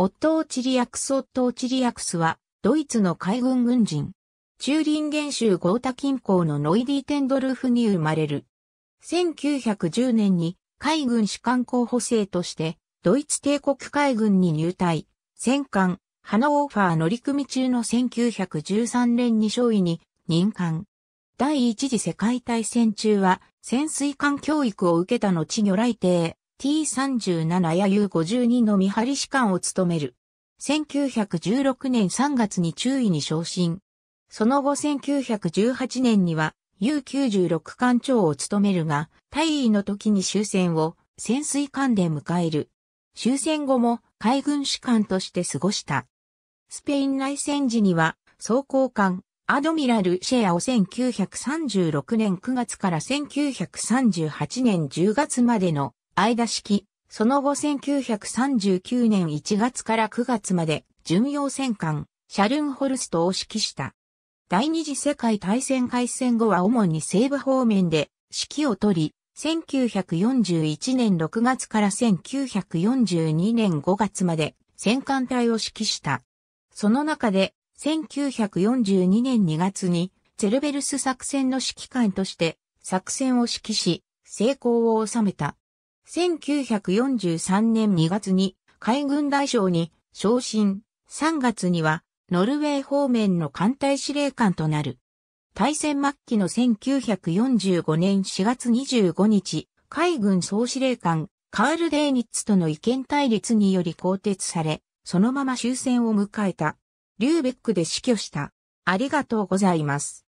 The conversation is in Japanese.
オットー・チリアクス・オットー・チリアクスは、ドイツの海軍軍人。チューリンゲン州ゴータ近郊のノイディ・テンドルフに生まれる。1910年に海軍士官候補生として、ドイツ帝国海軍に入隊。戦艦、ハノーファー乗組中の1913年に勝尉に任官。第一次世界大戦中は潜水艦教育を受けた後魚雷艇、T37 や U52 の見張り士官を務める。1916年3月に中尉に昇進。その後1918年には U96 艦長を務めるが、大尉の時に終戦を潜水艦で迎える。終戦後も海軍士官として過ごした。スペイン内戦時には装甲艦アドミラルシェアを1936年9月から1938年10月までの間式、その後1939年1月から9月まで巡洋戦艦、シャルンホルストを指揮した。第二次世界大戦開戦後は主に西部方面で指揮を取り、1941年6月から1942年5月まで戦艦隊を指揮した。その中で、1942年2月に、ゼルベルス作戦の指揮官として、作戦を指揮し、成功を収めた。1943年2月に海軍大将に昇進、3月にはノルウェー方面の艦隊司令官となる。大戦末期の1945年4月25日、海軍総司令官カール・デーニッツとの意見対立により更迭され、そのまま終戦を迎えた。リューベックで死去した。ありがとうございます。